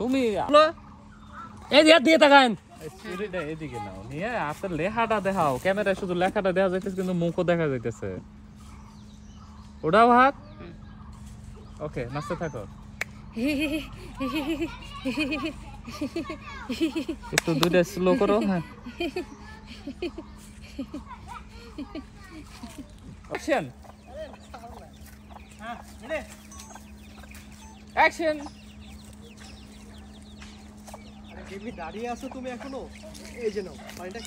তুমি এই দিয়ে দিয়ে তাকান এদিকে নাও নিয়ে আপনার লেখাটা দেখাও ক্যামেরায় শুধু লেখাটা দেখা যাইতেছে কিন্তু মুখও দেখা যাইতেছে ওটাও হাত ওকে নাচতে থাকো একটু দুইটা স্লো করো হ্যাঁ অ্যাকশন হেভি দাঁড়িয়ে আছো তুমি এখনো এই যে নাও পানিটা